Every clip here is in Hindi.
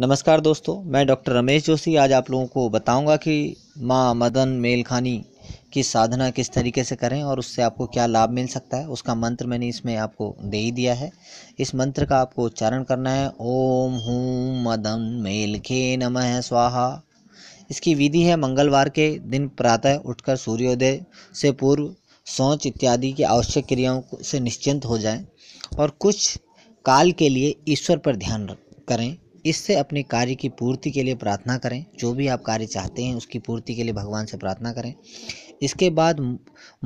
नमस्कार दोस्तों मैं डॉक्टर रमेश जोशी आज आप लोगों को बताऊंगा कि माँ मदन मेलखानी की साधना किस तरीके से करें और उससे आपको क्या लाभ मिल सकता है उसका मंत्र मैंने इसमें आपको दे ही दिया है इस मंत्र का आपको उच्चारण करना है ओम हूँ मदन मेलखे नम स्वाहा इसकी विधि है मंगलवार के दिन प्रातः उठकर सूर्योदय से पूर्व सोच इत्यादि की आवश्यक क्रियाओं से निश्चिंत हो जाएं और कुछ काल के लिए ईश्वर पर ध्यान करें इससे अपने कार्य की पूर्ति के लिए प्रार्थना करें जो भी आप कार्य चाहते हैं उसकी पूर्ति के लिए भगवान से प्रार्थना करें इसके बाद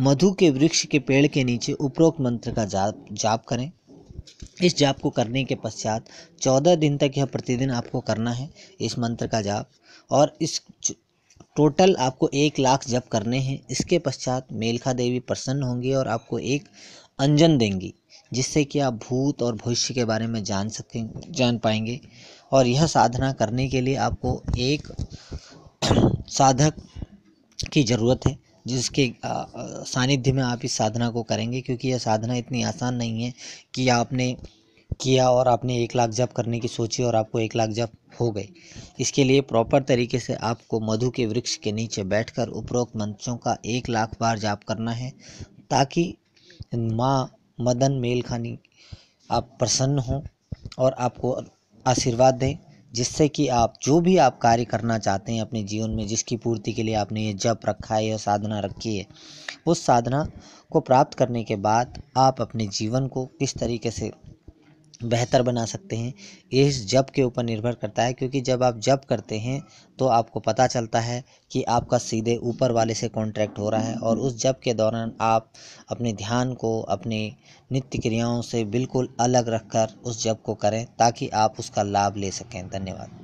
मधु के वृक्ष के पेड़ के नीचे उपरोक्त मंत्र का जाप जाप करें इस जाप को करने के पश्चात चौदह दिन तक यह प्रतिदिन आपको करना है इस मंत्र का जाप और इस टोटल आपको एक लाख जब करने हैं इसके पश्चात मेलखा देवी प्रसन्न होंगी और आपको एक अंजन देंगी जिससे कि आप भूत और भविष्य के बारे में जान सकें जान पाएंगे और यह साधना करने के लिए आपको एक साधक की ज़रूरत है जिसके सानिध्य में आप इस साधना को करेंगे क्योंकि यह साधना इतनी आसान नहीं है कि आपने किया और आपने एक लाख जप करने की सोची और आपको एक लाख जप हो गए इसके लिए प्रॉपर तरीके से आपको मधु के वृक्ष के नीचे बैठकर उपरोक्त मंत्रों का एक लाख बार जाप करना है ताकि माँ मदन मेल खानी आप प्रसन्न हों और आपको आशीर्वाद दें जिससे कि आप जो भी आप कार्य करना चाहते हैं अपने जीवन में जिसकी पूर्ति के लिए आपने ये जप रखा है या साधना रखी है उस साधना को प्राप्त करने के बाद आप अपने जीवन को किस तरीके से बेहतर बना सकते हैं ये इस जब के ऊपर निर्भर करता है क्योंकि जब आप जब करते हैं तो आपको पता चलता है कि आपका सीधे ऊपर वाले से कॉन्ट्रैक्ट हो रहा है और उस जब के दौरान आप अपने ध्यान को अपनी नित्य क्रियाओं से बिल्कुल अलग रखकर उस जब को करें ताकि आप उसका लाभ ले सकें धन्यवाद